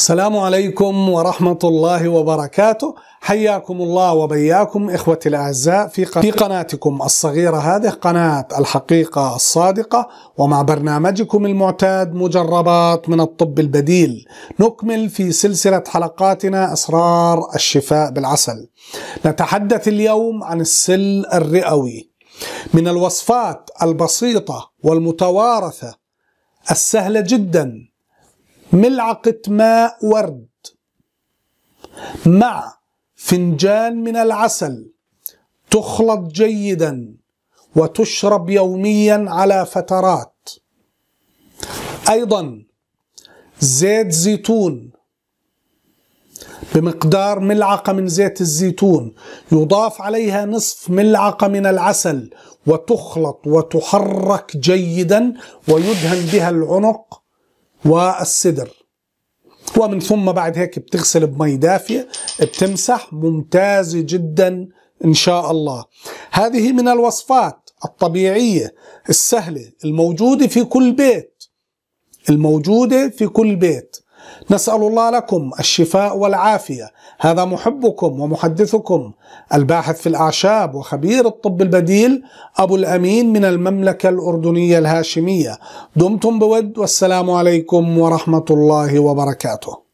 السلام عليكم ورحمة الله وبركاته حياكم الله وبياكم إخوتي الأعزاء في قناتكم الصغيرة هذه قناة الحقيقة الصادقة ومع برنامجكم المعتاد مجربات من الطب البديل نكمل في سلسلة حلقاتنا أسرار الشفاء بالعسل نتحدث اليوم عن السل الرئوي من الوصفات البسيطة والمتوارثة السهلة جداً ملعقة ماء ورد مع فنجان من العسل تخلط جيدا وتشرب يوميا على فترات أيضا زيت زيتون بمقدار ملعقة من زيت الزيتون يضاف عليها نصف ملعقة من العسل وتخلط وتحرك جيدا ويدهن بها العنق والصدر ومن ثم بعد هيك بتغسل بمي دافية بتمسح ممتاز جدا إن شاء الله هذه من الوصفات الطبيعية السهلة الموجودة في كل بيت الموجودة في كل بيت نسأل الله لكم الشفاء والعافية هذا محبكم ومحدثكم الباحث في الأعشاب وخبير الطب البديل أبو الأمين من المملكة الأردنية الهاشمية دمتم بود والسلام عليكم ورحمة الله وبركاته